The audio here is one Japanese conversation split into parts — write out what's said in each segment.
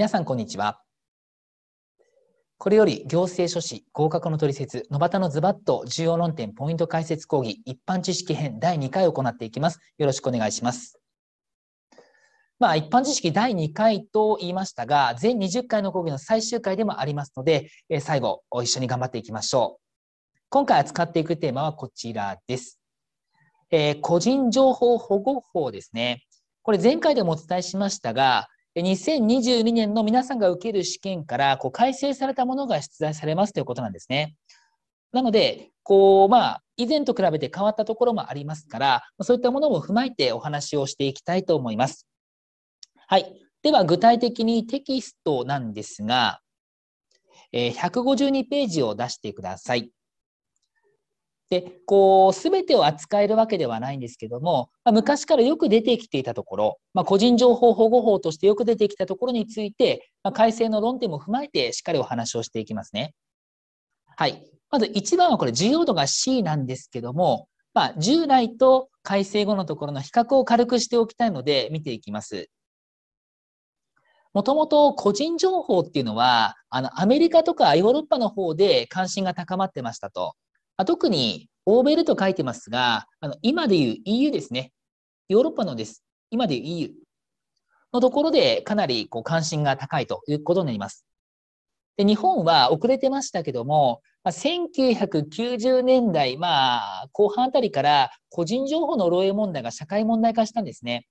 皆さん、こんにちは。これより行政書士合格の取説、野端のズバッと重要論点ポイント解説講義、一般知識編第2回を行っていきます。よろしくお願いします。まあ、一般知識第2回と言いましたが、全20回の講義の最終回でもありますので、え最後、一緒に頑張っていきましょう。今回扱っていくテーマはこちらです。えー、個人情報保護法ですね。これ前回でもお伝えしましたが、2022年の皆さんが受ける試験からこう改正されたものが出題されますということなんですね。なので、こう、まあ、以前と比べて変わったところもありますから、そういったものも踏まえてお話をしていきたいと思います。はい。では、具体的にテキストなんですが、え152ページを出してください。でこう全てを扱えるわけではないんですけども、まあ、昔からよく出てきていたところ、まあ、個人情報保護法としてよく出てきたところについて、まあ、改正の論点も踏まえてしっかりお話をしていきますね。はい、まず1番はこれ重要度が C なんですけども、まあ、従来と改正後のところの比較を軽くしておきたいので見ていきます。もともと個人情報っていうのは、あの、アメリカとかヨーロッパの方で関心が高まってましたと。あ、特に欧米でと書いてますが、あの今でいう EU ですね。ヨーロッパのです。今でいう EU のところでかなりこう関心が高いということになります。で日本は遅れてましたけども、まあ、1990年代、まあ、後半あたりから個人情報の漏洩問題が社会問題化したんですね。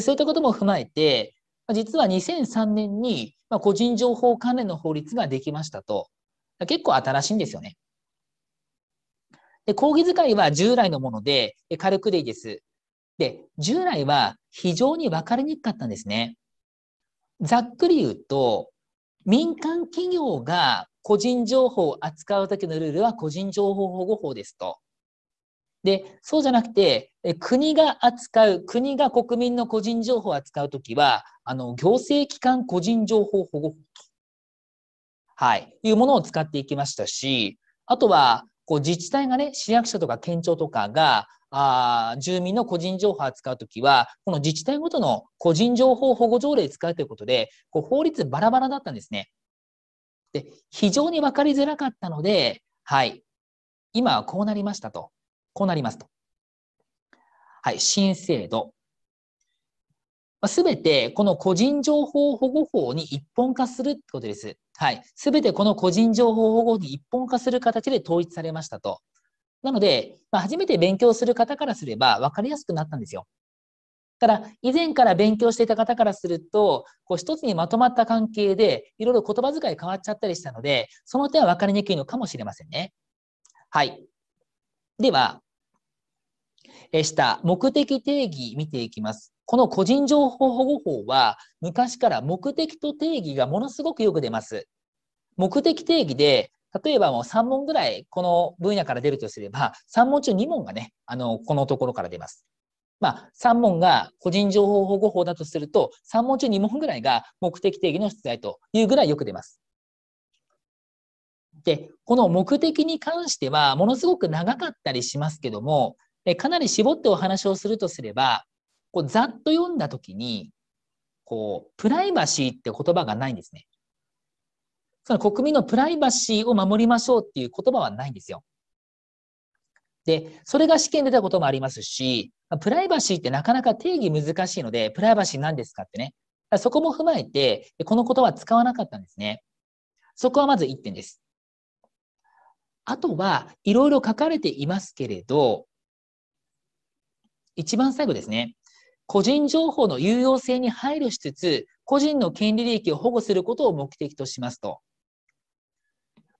そういったことも踏まえて、実は2003年に個人情報関連の法律ができましたと、結構新しいんですよね。で、講義使いは従来のもので、軽くでいいです。で、従来は非常に分かりにくかったんですね。ざっくり言うと、民間企業が個人情報を扱う時のルールは個人情報保護法ですと。で、そうじゃなくて、国が扱う、国が国民の個人情報を扱うときは、あの、行政機関個人情報保護法と、はい、いうものを使っていきましたし、あとは、こう自治体がね、市役所とか県庁とかが、あ住民の個人情報を扱うときは、この自治体ごとの個人情報保護条例を使うということで、こう法律バラバラだったんですね。で、非常に分かりづらかったので、はい、今はこうなりましたと。こうなりますと。はい、新制度。すべてこの個人情報保護法に一本化するってことです。はい、全てこの個人情報保護に一本化する形で統一されましたと。なので、まあ、初めて勉強する方からすれば分かりやすくなったんですよ。ただ、以前から勉強していた方からすると、こう一つにまとまった関係で、いろいろ言葉遣い変わっちゃったりしたので、その点は分かりにくいのかもしれませんね。はい。では、下、目的定義見ていきます。この個人情報保護法は昔から目的と定義がものすごくよく出ます。目的定義で例えばもう3問ぐらいこの分野から出るとすれば3問中2問がねあのこのところから出ます。まあ、3問が個人情報保護法だとすると3問中2問ぐらいが目的定義の出題というぐらいよく出ます。でこの目的に関してはものすごく長かったりしますけどもかなり絞ってお話をするとすればこうざっと読んだときに、こう、プライバシーって言葉がないんですね。その国民のプライバシーを守りましょうっていう言葉はないんですよ。で、それが試験出たこともありますし、プライバシーってなかなか定義難しいので、プライバシー何ですかってね。そこも踏まえて、この言葉使わなかったんですね。そこはまず1点です。あとは、いろいろ書かれていますけれど、一番最後ですね。個人情報の有用性に配慮しつつ、個人の権利利益を保護することを目的としますと。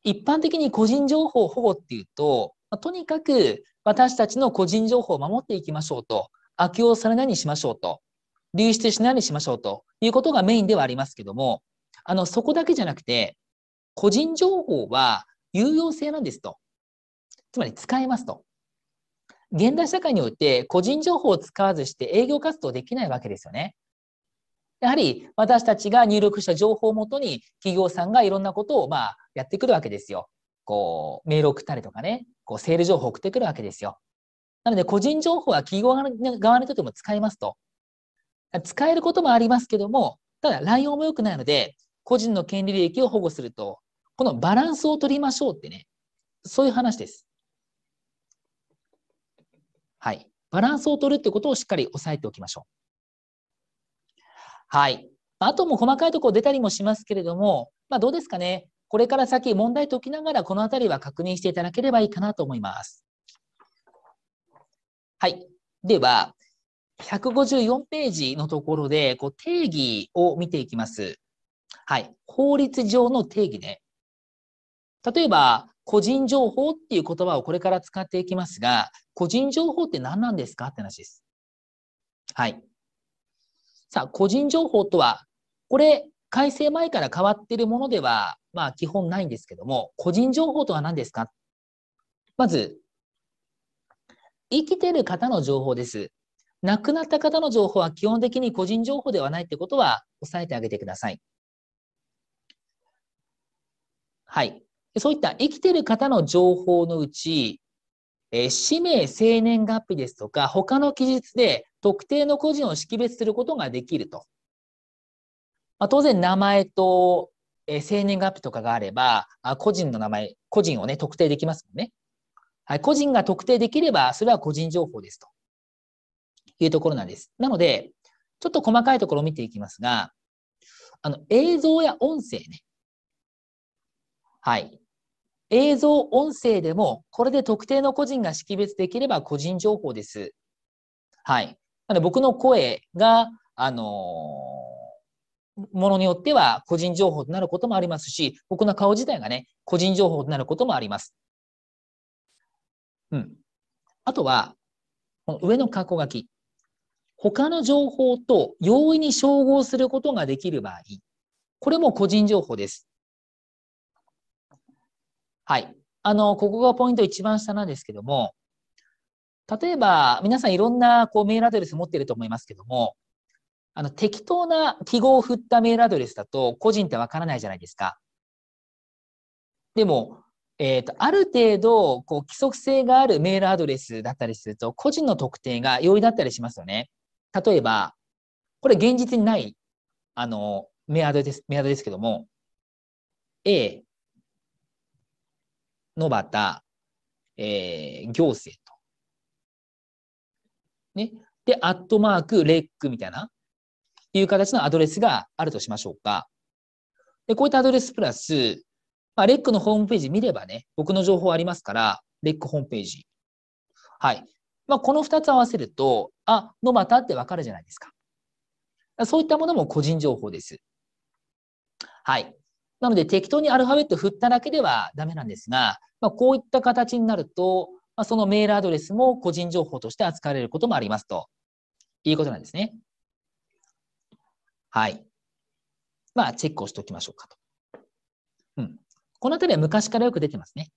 一般的に個人情報保護っていうと、とにかく私たちの個人情報を守っていきましょうと、悪用されないようにしましょうと、流出しないようにしましょうということがメインではありますけども、あのそこだけじゃなくて、個人情報は有用性なんですと。つまり使えますと。現代社会において個人情報を使わずして営業活動できないわけですよね。やはり私たちが入力した情報をもとに企業さんがいろんなことをまあやってくるわけですよ。こうメール送ったりとかね、こうセール情報を送ってくるわけですよ。なので個人情報は企業側にとっても使えますと。使えることもありますけども、ただ内容も良くないので、個人の権利利益を保護すると、このバランスを取りましょうってね、そういう話です。はい、バランスを取るってことをしっかり押さえておきましょう。はい。あとも細かいところ出たりもしますけれども、まあ、どうですかね。これから先問題解きながらこの辺りは確認していただければいいかなと思います。はい。では、154ページのところでこう定義を見ていきます。はい。法律上の定義ね。例えば、個人情報っていう言葉をこれから使っていきますが、個人情報って何なんですかって話です。はい。さあ、個人情報とは、これ、改正前から変わっているものでは、まあ基本ないんですけども、個人情報とは何ですかまず、生きている方の情報です。亡くなった方の情報は基本的に個人情報ではないってことは押さえてあげてください。はい。そういった生きてる方の情報のうち、え氏名、生年月日ですとか、他の記述で特定の個人を識別することができると。まあ、当然、名前と、え生年月日とかがあればあ、個人の名前、個人をね、特定できますもんね。はい、個人が特定できれば、それは個人情報ですというところなんです。なので、ちょっと細かいところを見ていきますが、あの映像や音声ね。はい。映像、音声でも、これで特定の個人が識別できれば個人情報です。はい。なので僕の声が、あのものによっては個人情報となることもありますし、僕の顔自体がね、個人情報となることもあります。うん。あとは、この上の過去書き。他の情報と容易に照合することができる場合、これも個人情報です。はい。あの、ここがポイント一番下なんですけども、例えば、皆さんいろんなこうメールアドレス持ってると思いますけども、あの、適当な記号を振ったメールアドレスだと、個人ってわからないじゃないですか。でも、えっ、ー、と、ある程度、こう、規則性があるメールアドレスだったりすると、個人の特定が容易だったりしますよね。例えば、これ現実にない、あの、メアドです、メアドですけども、A、野たえー、行政と。ね。で、アットマーク、レックみたいな、いう形のアドレスがあるとしましょうか。で、こういったアドレスプラス、まあ、レックのホームページ見ればね、僕の情報ありますから、レックホームページ。はい。まあ、この2つ合わせると、あ、野たってわかるじゃないですか。そういったものも個人情報です。はい。なので適当にアルファベット振っただけではダメなんですが、まあ、こういった形になると、まあ、そのメールアドレスも個人情報として扱われることもありますということなんですね。はい。まあ、チェックをしておきましょうかと。うん。この辺りは昔からよく出てますね。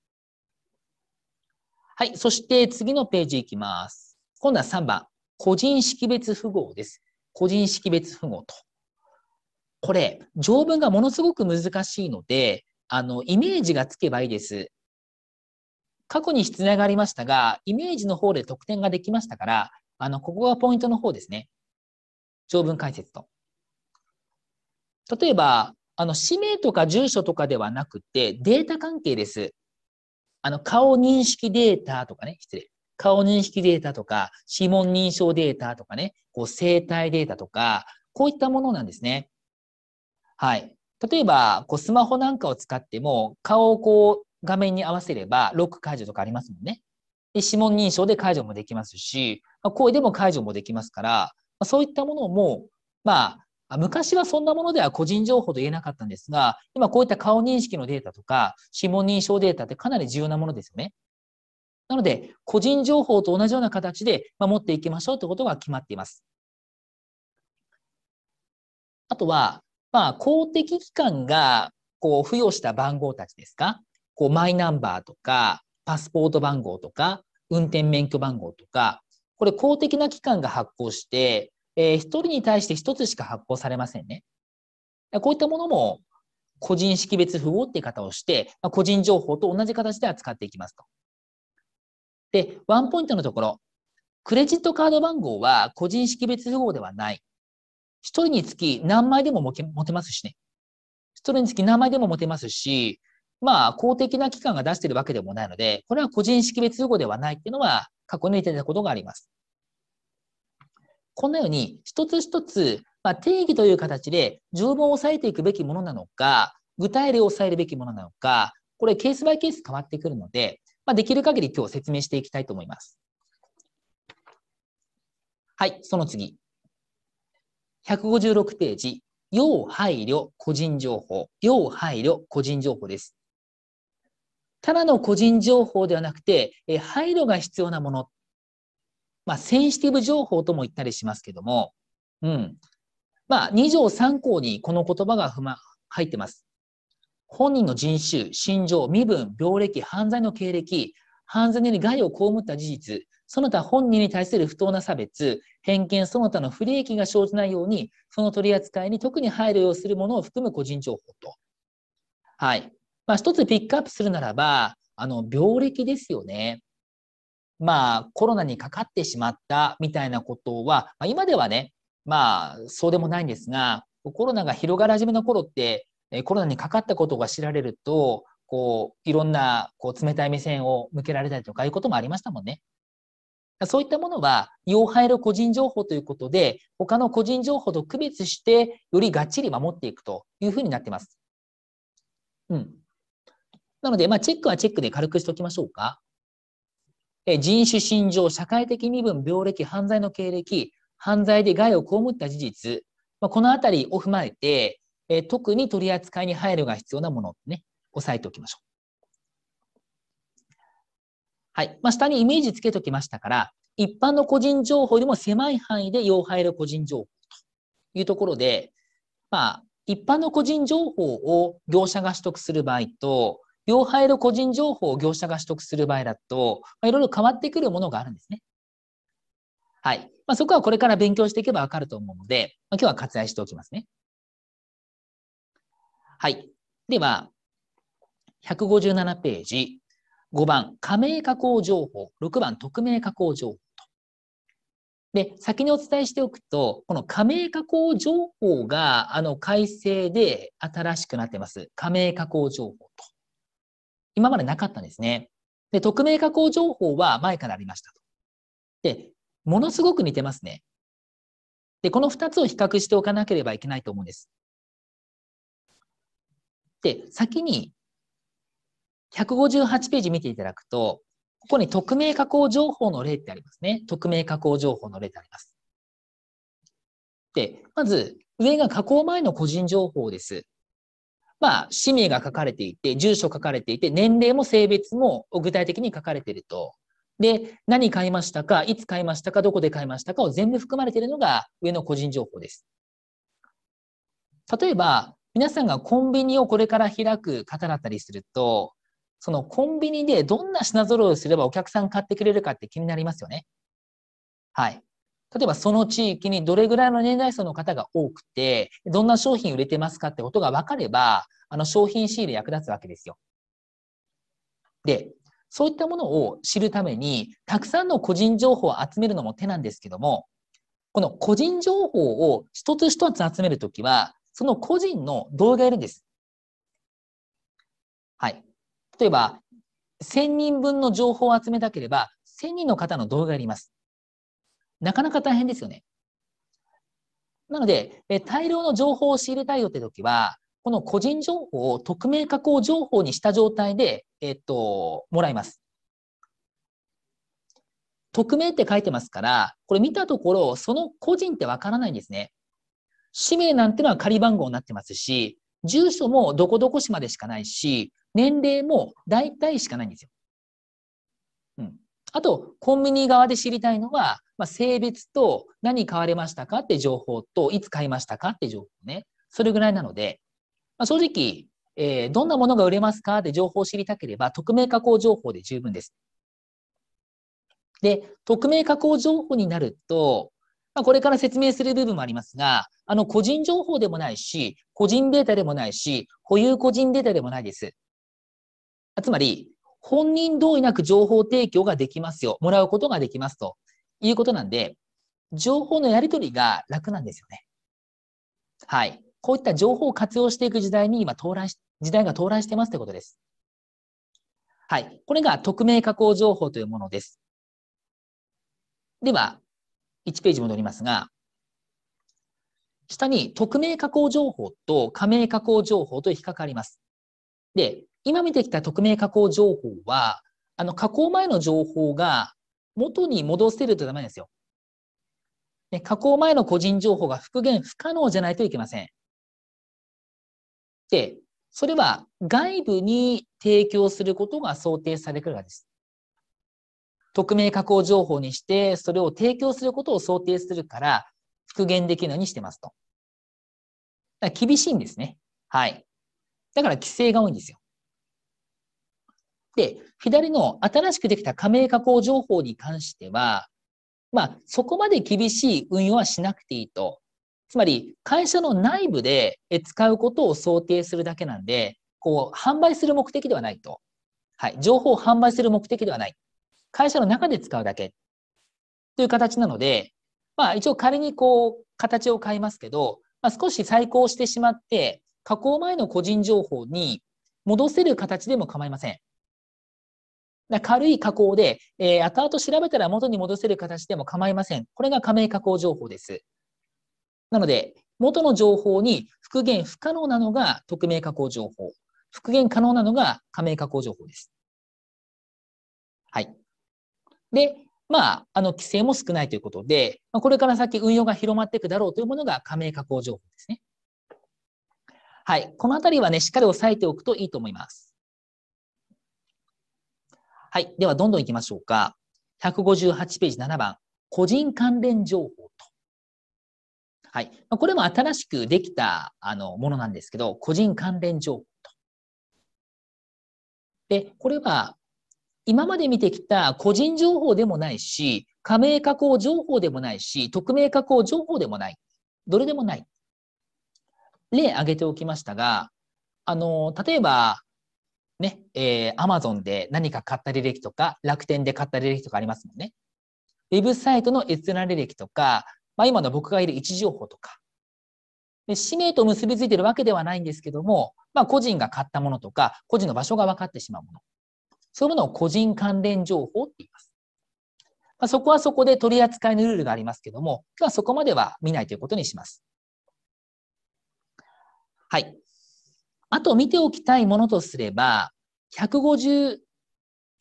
はい。そして次のページいきます。今度は3番。個人識別符号です。個人識別符号とこれ、条文がものすごく難しいので、あの、イメージがつけばいいです。過去に質問がありましたが、イメージの方で得点ができましたから、あの、ここがポイントの方ですね。条文解説と。例えば、あの、氏名とか住所とかではなくて、データ関係です。あの、顔認識データとかね、失礼。顔認識データとか、指紋認証データとかね、こう生体データとか、こういったものなんですね。はい。例えば、こうスマホなんかを使っても、顔をこう画面に合わせれば、ロック解除とかありますもんね。で指紋認証で解除もできますし、声でも解除もできますから、そういったものも、まあ、昔はそんなものでは個人情報と言えなかったんですが、今こういった顔認識のデータとか、指紋認証データってかなり重要なものですよね。なので、個人情報と同じような形で持っていきましょうということが決まっています。あとは、まあ、公的機関がこう付与した番号たちですか、こうマイナンバーとか、パスポート番号とか、運転免許番号とか、これ公的な機関が発行して、えー、1人に対して1つしか発行されませんね。こういったものも個人識別符号っていう方をして、まあ、個人情報と同じ形で扱っていきますと。で、ワンポイントのところ、クレジットカード番号は個人識別符号ではない。一人につき何枚でも持てますしね。一人につき何枚でも持てますし、まあ、公的な機関が出しているわけでもないので、これは個人識別用語ではないっていうのは、過去にいただたことがあります。このように、一つ一つ、まあ、定義という形で、条文を抑えていくべきものなのか、具体例を抑えるべきものなのか、これ、ケースバイケース変わってくるので、まあ、できる限り今日説明していきたいと思います。はい、その次。156ページ、要配慮個人情報。要配慮個人情報です。ただの個人情報ではなくて、え配慮が必要なもの。まあ、センシティブ情報とも言ったりしますけども、うん。まあ、2条3項にこの言葉がふ、ま、入ってます。本人の人種、心情、身分、病歴、犯罪の経歴、犯罪に害を被った事実、その他本人に対する不当な差別、偏見、その他の不利益が生じないように、その取り扱いに特に配慮をするものを含む個人情報と。はい。まあ、一つピックアップするならば、あの、病歴ですよね。まあ、コロナにかかってしまったみたいなことは、まあ、今ではね、まあ、そうでもないんですが、コロナが広がり始めの頃って、コロナにかかったことが知られると、こういろんなこう冷たい目線を向けられたりとかいうこともありましたもんね。そういったものは、要配慮個人情報ということで、他の個人情報と区別して、よりがっちり守っていくというふうになってます。うん。なので、まあ、チェックはチェックで軽くしておきましょうか。え人種、信条、社会的身分、病歴、犯罪の経歴、犯罪で害を被った事実、まあ、このあたりを踏まえて、え特に取り扱いに配慮が必要なものをね、押さえておきましょう。はい。まあ、下にイメージつけときましたから、一般の個人情報よりも狭い範囲で要配慮個人情報というところで、まあ、一般の個人情報を業者が取得する場合と、要配慮個人情報を業者が取得する場合だと、まあ、いろいろ変わってくるものがあるんですね。はい。まあ、そこはこれから勉強していけばわかると思うので、まあ、今日は割愛しておきますね。はい。では、157ページ、5番、加盟加工情報。6番、匿名加工情報と。で、先にお伝えしておくと、この加盟加工情報が、あの、改正で新しくなってます。加盟加工情報と。今までなかったんですね。で、匿名加工情報は前からありましたと。で、ものすごく似てますね。で、この2つを比較しておかなければいけないと思うんです。で、先に158ページ見ていただくと、ここに匿名加工情報の例ってありますね。匿名加工情報の例ってあります。で、まず、上が加工前の個人情報です。まあ、氏名が書かれていて、住所書かれていて、年齢も性別も具体的に書かれていると。で、何買いましたか、いつ買いましたか、どこで買いましたかを全部含まれているのが上の個人情報です。例えば、皆さんがコンビニをこれから開く方だったりすると、そのコンビニでどんな品揃えをすればお客さん買ってくれるかって気になりますよね。はい。例えばその地域にどれぐらいの年代層の方が多くて、どんな商品売れてますかってことが分かれば、あの商品仕入れ役立つわけですよ。で、そういったものを知るために、たくさんの個人情報を集めるのも手なんですけども、この個人情報を一つ一つ集めるときは、その個人の動画がいるんです。はい。例えば、1000人分の情報を集めたければ、1000人の方の動画があります。なかなか大変ですよね。なので、え大量の情報を仕入れたいよって時は、この個人情報を匿名加工情報にした状態で、えっと、もらいます。匿名って書いてますから、これ見たところ、その個人ってわからないんですね。氏名なんてのは仮番号になってますし、住所もどこどこ島までしかないし、年齢も大体しかないんですよ。うん。あと、コンビニ側で知りたいのは、まあ、性別と何買われましたかって情報と、いつ買いましたかって情報ね。それぐらいなので、まあ、正直、えー、どんなものが売れますかって情報を知りたければ、匿名加工情報で十分です。で、匿名加工情報になると、まあ、これから説明する部分もありますが、あの、個人情報でもないし、個人データでもないし、保有個人データでもないです。つまり、本人同意なく情報提供ができますよ。もらうことができますということなんで、情報のやり取りが楽なんですよね。はい。こういった情報を活用していく時代に今到来時代が到来してますということです。はい。これが匿名加工情報というものです。では、1ページ戻りますが、下に匿名加工情報と加盟加工情報と引っかかります。で、今見てきた匿名加工情報は、あの加工前の情報が元に戻せるとダメですよ。ね、加工前の個人情報が復元不可能じゃないといけません。で、それは外部に提供することが想定されるからです。匿名加工情報にして、それを提供することを想定するから、復元できるようにしてますと。だから厳しいんですね。はい。だから規制が多いんですよ。で、左の新しくできた加盟加工情報に関しては、まあ、そこまで厳しい運用はしなくていいと。つまり、会社の内部で使うことを想定するだけなんで、こう、販売する目的ではないと。はい。情報を販売する目的ではない。会社の中で使うだけという形なので、まあ、一応仮にこう形を変えますけど、まあ、少し再考してしまって加工前の個人情報に戻せる形でも構いません。軽い加工で、えー、後々調べたら元に戻せる形でも構いません。これが加盟加工情報です。なので、元の情報に復元不可能なのが匿名加工情報、復元可能なのが加盟加工情報です。で、まあ、あの、規制も少ないということで、これから先運用が広まっていくだろうというものが加盟加工情報ですね。はい。このあたりはね、しっかり押さえておくといいと思います。はい。では、どんどん行きましょうか。158ページ7番、個人関連情報と。はい。これも新しくできたあのものなんですけど、個人関連情報と。で、これは今まで見てきた個人情報でもないし、加盟加工情報でもないし、匿名加工情報でもない。どれでもない。例挙げておきましたが、あの、例えば、ね、えー、アマゾンで何か買った履歴とか、楽天で買った履歴とかありますもんね。ウェブサイトの閲覧履歴とか、まあ、今の僕がいる位置情報とか。で氏名と結びついてるわけではないんですけども、まあ、個人が買ったものとか、個人の場所が分かってしまうもの。そういうものを個人関連情報って言います。まあ、そこはそこで取り扱いのルールがありますけども、今日はそこまでは見ないということにします。はい。あと見ておきたいものとすれば、159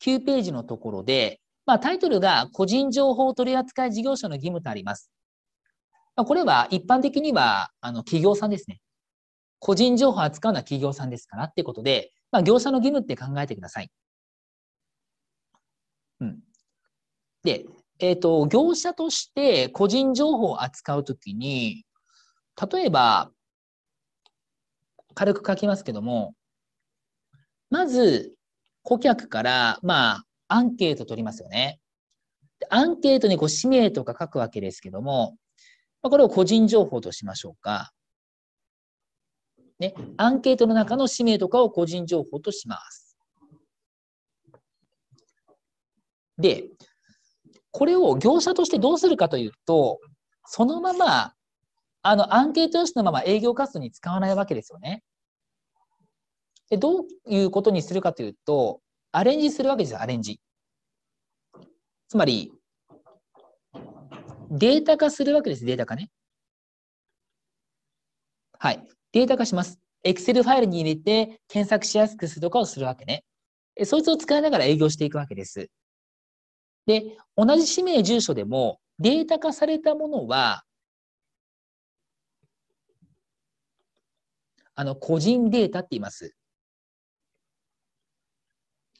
ページのところで、まあ、タイトルが個人情報取扱事業者の義務とあります。まあ、これは一般的にはあの企業さんですね。個人情報を扱うのは企業さんですからっていうことで、まあ、業者の義務って考えてください。で、えっ、ー、と、業者として個人情報を扱うときに、例えば、軽く書きますけども、まず、顧客から、まあ、アンケート取りますよね。アンケートにこう氏名とか書くわけですけども、これを個人情報としましょうか。ね、アンケートの中の氏名とかを個人情報とします。で、これを業者としてどうするかというと、そのまま、あの、アンケート用紙のまま営業活動に使わないわけですよね。で、どういうことにするかというと、アレンジするわけですよ、アレンジ。つまり、データ化するわけです、データ化ね。はい。データ化します。Excel ファイルに入れて検索しやすくするとかをするわけね。そいつを使いながら営業していくわけです。で、同じ氏名、住所でも、データ化されたものは、あの個人データって言います。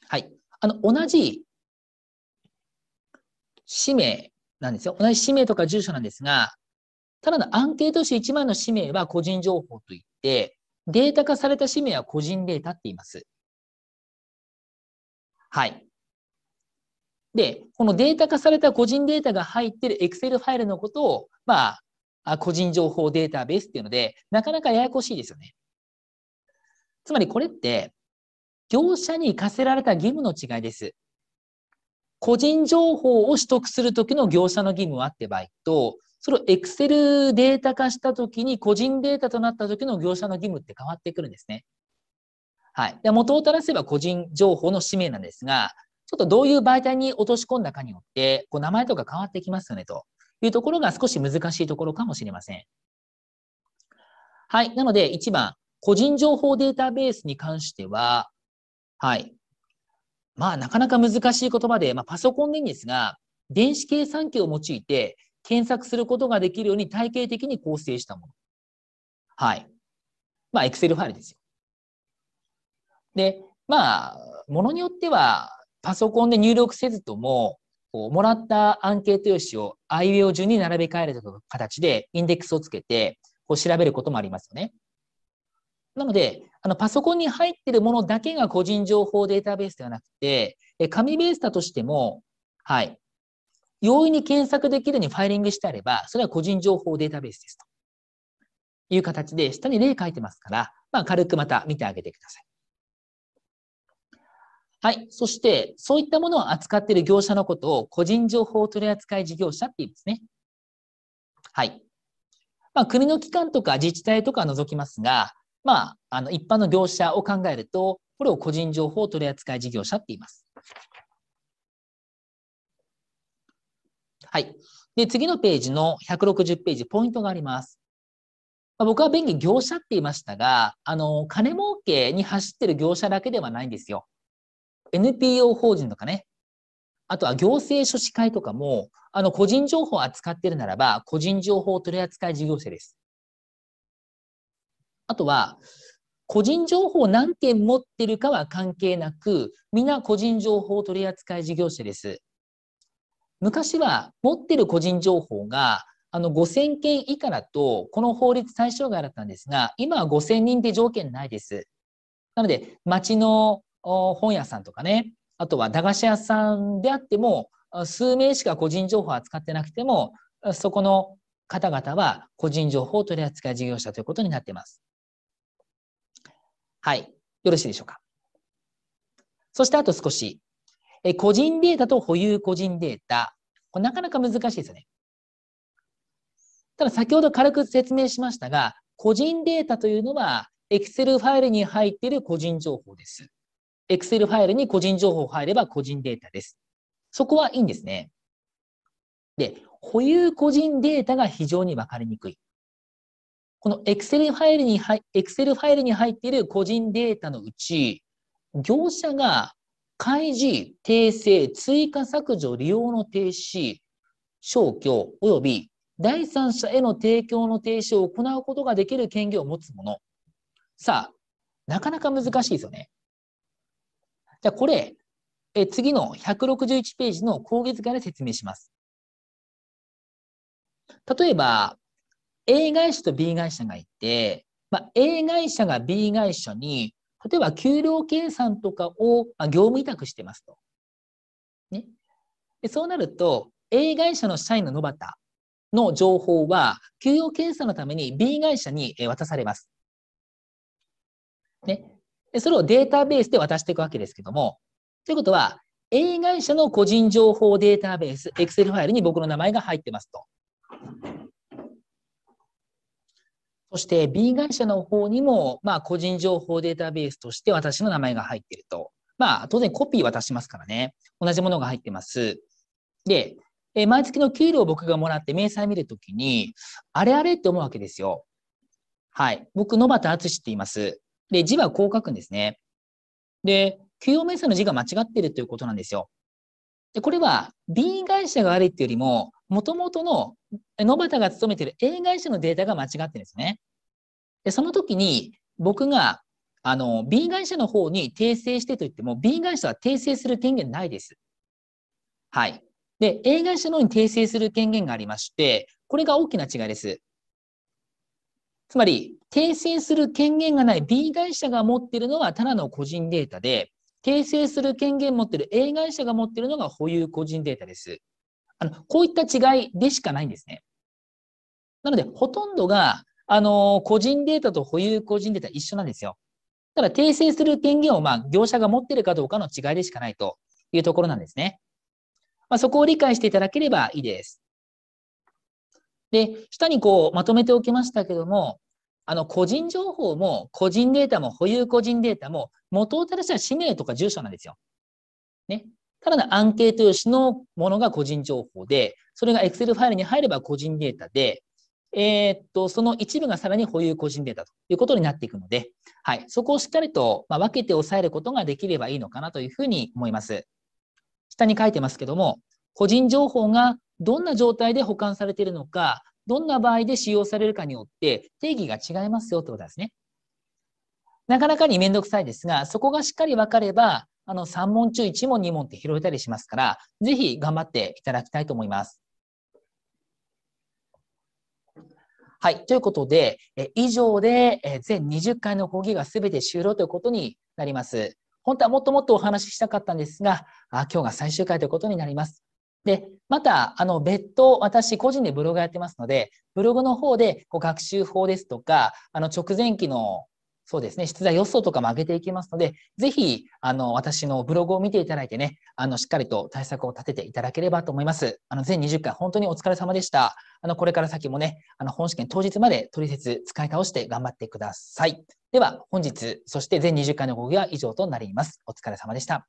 はい。あの、同じ氏名なんですよ。同じ氏名とか住所なんですが、ただのアンケート紙1枚の氏名は個人情報といって、データ化された氏名は個人データって言います。はい。で、このデータ化された個人データが入ってる Excel ファイルのことを、まあ、個人情報データベースっていうので、なかなかややこしいですよね。つまりこれって、業者に課せられた義務の違いです。個人情報を取得するときの業者の義務はあって場合と、それを Excel データ化したときに個人データとなったときの業者の義務って変わってくるんですね。はい。で元を正せば個人情報の氏名なんですが、ちょっとどういう媒体に落とし込んだかによって、こう名前とか変わってきますよね、というところが少し難しいところかもしれません。はい。なので、1番、個人情報データベースに関しては、はい。まあ、なかなか難しい言葉で、まあ、パソコンでいいんですが、電子計算機を用いて検索することができるように体系的に構成したもの。はい。まあ、Excel ファイルですよ。で、まあ、ものによっては、パソコンで入力せずとも、こうもらったアンケート用紙を i w o 順に並べ替える形でインデックスをつけて、こう調べることもありますよね。なので、あのパソコンに入っているものだけが個人情報データベースではなくて、紙ベースだとしても、はい、容易に検索できるようにファイリングしてあれば、それは個人情報データベースですという形で、下に例書いてますから、まあ、軽くまた見てあげてください。はい。そして、そういったものを扱っている業者のことを、個人情報取扱い事業者って言うんですね。はい。まあ、国の機関とか自治体とかは除きますが、まあ、あの、一般の業者を考えると、これを個人情報取扱い事業者って言います。はい。で、次のページの160ページ、ポイントがあります。まあ、僕は便宜業者って言いましたが、あの、金儲けに走ってる業者だけではないんですよ。NPO 法人とかね、あとは行政書士会とかも、あの、個人情報を扱ってるならば、個人情報取扱事業者です。あとは、個人情報を何件持ってるかは関係なく、皆個人情報取扱い事業者です。昔は持ってる個人情報があの5000件以下だと、この法律対象外だったんですが、今は5000人って条件ないです。なので、町の本屋さんとかね、あとは駄菓子屋さんであっても、数名しか個人情報を扱ってなくても、そこの方々は個人情報取扱事業者ということになっています。はい。よろしいでしょうか。そしてあと少し。え個人データと保有個人データ。これなかなか難しいですよね。ただ先ほど軽く説明しましたが、個人データというのは Excel ファイルに入っている個人情報です。Excel ファイルに個人情報入れば個人データです。そこはいいんですね。で、保有個人データが非常に分かりにくい。この Excel ファイルに、Excel ファイルに入っている個人データのうち、業者が開示、訂正、追加削除、利用の停止、消去、及び第三者への提供の停止を行うことができる権限を持つもの。さあ、なかなか難しいですよね。じゃあこれ、え次の161ページの講義から説明します。例えば、A 会社と B 会社がいて、まあ、A 会社が B 会社に、例えば給料計算とかを、まあ、業務委託してますと。ね、でそうなると、A 会社の社員の野端の情報は、給与計算のために B 会社に渡されます。ね、でそれをデータベースで渡していくわけですけども、ということは、A 会社の個人情報データベース、Excel ファイルに僕の名前が入ってますと。そして B 会社の方にも、まあ、個人情報データベースとして私の名前が入ってると。まあ、当然コピー渡しますからね。同じものが入ってます。で、え毎月の給料を僕がもらって明細見るときに、あれあれって思うわけですよ。はい。僕、野端淳って言います。で、字はこう書くんですね。で、給与明細の字が間違っているということなんですよ。で、これは B 会社が悪いっていうよりも、もともとの野端が勤めてる A 会社のデータが間違ってるんですね。で、その時に僕があの B 会社の方に訂正してと言っても B 会社は訂正する権限ないです。はい。で、A 会社の方に訂正する権限がありまして、これが大きな違いです。つまり、訂正する権限がない B 会社が持っているのはただの個人データで、訂正する権限持っている A 会社が持っているのが保有個人データです。あのこういった違いでしかないんですね。なので、ほとんどが、あの、個人データと保有個人データ一緒なんですよ。ただ、訂正する権限を、まあ、業者が持っているかどうかの違いでしかないというところなんですね。まあ、そこを理解していただければいいです。で、下にこう、まとめておきましたけども、あの個人情報も個人データも保有個人データも元をたらした氏名とか住所なんですよ。ね。ただのアンケート用紙のものが個人情報で、それが Excel ファイルに入れば個人データで、えー、っと、その一部がさらに保有個人データということになっていくので、はい。そこをしっかりと、まあ、分けて抑えることができればいいのかなというふうに思います。下に書いてますけども、個人情報がどんな状態で保管されているのか、どんな場合で使用されるかによって定義が違いますよってことですね。なかなかにめんどくさいですが、そこがしっかり分かれば、あの3問中1問2問って拾えたりしますから、ぜひ頑張っていただきたいと思います。はい。ということで、え以上で、え全20回の講義が全て終了ということになります。本当はもっともっとお話ししたかったんですが、あ今日が最終回ということになります。で、また、あの、別途、私、個人でブログやってますので、ブログの方で、こう、学習法ですとか、あの、直前期の、そうですね、出題予想とかも上げていきますので、ぜひ、あの、私のブログを見ていただいてね、あの、しっかりと対策を立てていただければと思います。あの、全20回、本当にお疲れ様でした。あの、これから先もね、あの、本試験当日まで取説使い倒して頑張ってください。では、本日、そして全20回の講義は以上となります。お疲れ様でした。